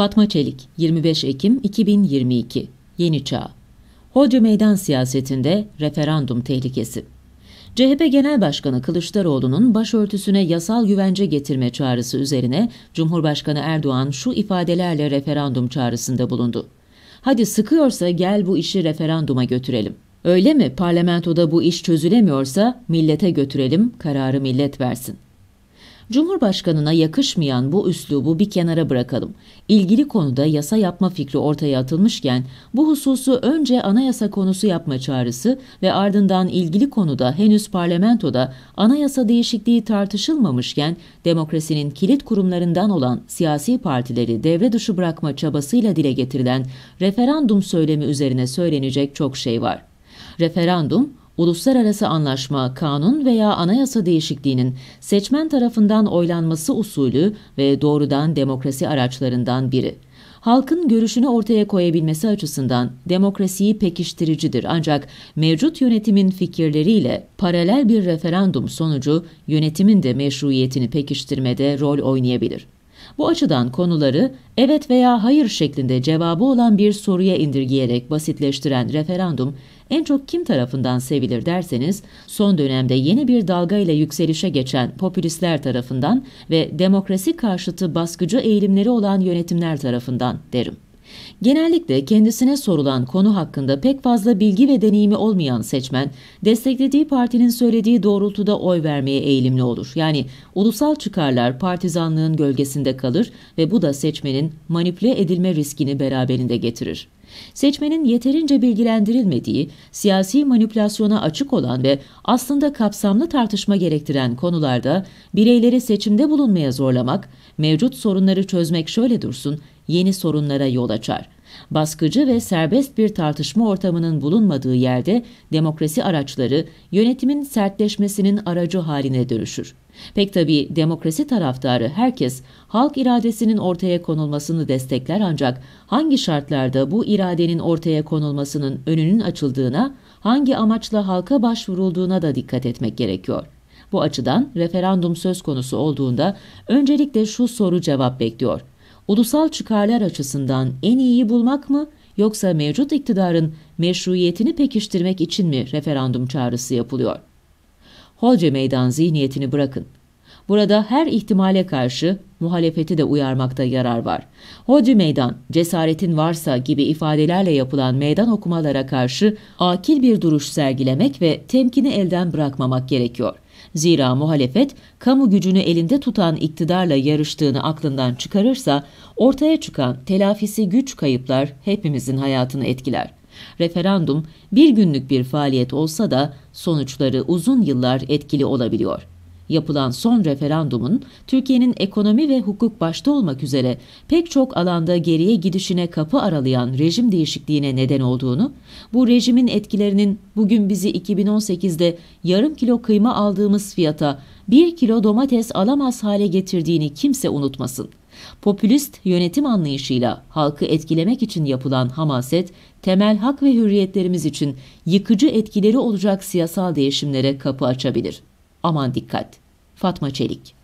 Fatma Çelik, 25 Ekim 2022, Yeni Çağ. Hoca meydan siyasetinde referandum tehlikesi. CHP Genel Başkanı Kılıçdaroğlu'nun başörtüsüne yasal güvence getirme çağrısı üzerine Cumhurbaşkanı Erdoğan şu ifadelerle referandum çağrısında bulundu. Hadi sıkıyorsa gel bu işi referanduma götürelim. Öyle mi parlamentoda bu iş çözülemiyorsa millete götürelim, kararı millet versin. Cumhurbaşkanına yakışmayan bu üslubu bir kenara bırakalım. İlgili konuda yasa yapma fikri ortaya atılmışken bu hususu önce anayasa konusu yapma çağrısı ve ardından ilgili konuda henüz parlamentoda anayasa değişikliği tartışılmamışken demokrasinin kilit kurumlarından olan siyasi partileri devre dışı bırakma çabasıyla dile getirilen referandum söylemi üzerine söylenecek çok şey var. Referandum uluslararası anlaşma, kanun veya anayasa değişikliğinin seçmen tarafından oylanması usulü ve doğrudan demokrasi araçlarından biri. Halkın görüşünü ortaya koyabilmesi açısından demokrasiyi pekiştiricidir ancak mevcut yönetimin fikirleriyle paralel bir referandum sonucu yönetimin de meşruiyetini pekiştirmede rol oynayabilir. Bu açıdan konuları evet veya hayır şeklinde cevabı olan bir soruya indirgeyerek basitleştiren referandum en çok kim tarafından sevilir derseniz son dönemde yeni bir dalga ile yükselişe geçen popülistler tarafından ve demokrasi karşıtı baskıcı eğilimleri olan yönetimler tarafından derim. Genellikle kendisine sorulan konu hakkında pek fazla bilgi ve deneyimi olmayan seçmen, desteklediği partinin söylediği doğrultuda oy vermeye eğilimli olur. Yani ulusal çıkarlar partizanlığın gölgesinde kalır ve bu da seçmenin manipüle edilme riskini beraberinde getirir. Seçmenin yeterince bilgilendirilmediği, siyasi manipülasyona açık olan ve aslında kapsamlı tartışma gerektiren konularda bireyleri seçimde bulunmaya zorlamak, mevcut sorunları çözmek şöyle dursun, yeni sorunlara yol açar. Baskıcı ve serbest bir tartışma ortamının bulunmadığı yerde demokrasi araçları yönetimin sertleşmesinin aracı haline dönüşür. Pek tabi demokrasi taraftarı herkes halk iradesinin ortaya konulmasını destekler ancak hangi şartlarda bu iradenin ortaya konulmasının önünün açıldığına, hangi amaçla halka başvurulduğuna da dikkat etmek gerekiyor. Bu açıdan referandum söz konusu olduğunda öncelikle şu soru cevap bekliyor ulusal çıkarlar açısından en iyiyi bulmak mı yoksa mevcut iktidarın meşruiyetini pekiştirmek için mi referandum çağrısı yapılıyor? Holce meydan zihniyetini bırakın. Burada her ihtimale karşı muhalefeti de uyarmakta yarar var. Hoci meydan, cesaretin varsa gibi ifadelerle yapılan meydan okumalara karşı akil bir duruş sergilemek ve temkini elden bırakmamak gerekiyor. Zira muhalefet, kamu gücünü elinde tutan iktidarla yarıştığını aklından çıkarırsa, ortaya çıkan telafisi güç kayıplar hepimizin hayatını etkiler. Referandum bir günlük bir faaliyet olsa da sonuçları uzun yıllar etkili olabiliyor yapılan son referandumun Türkiye'nin ekonomi ve hukuk başta olmak üzere pek çok alanda geriye gidişine kapı aralayan rejim değişikliğine neden olduğunu, bu rejimin etkilerinin bugün bizi 2018'de yarım kilo kıyma aldığımız fiyata bir kilo domates alamaz hale getirdiğini kimse unutmasın. Popülist yönetim anlayışıyla halkı etkilemek için yapılan hamaset, temel hak ve hürriyetlerimiz için yıkıcı etkileri olacak siyasal değişimlere kapı açabilir. Aman dikkat. Fatma Çelik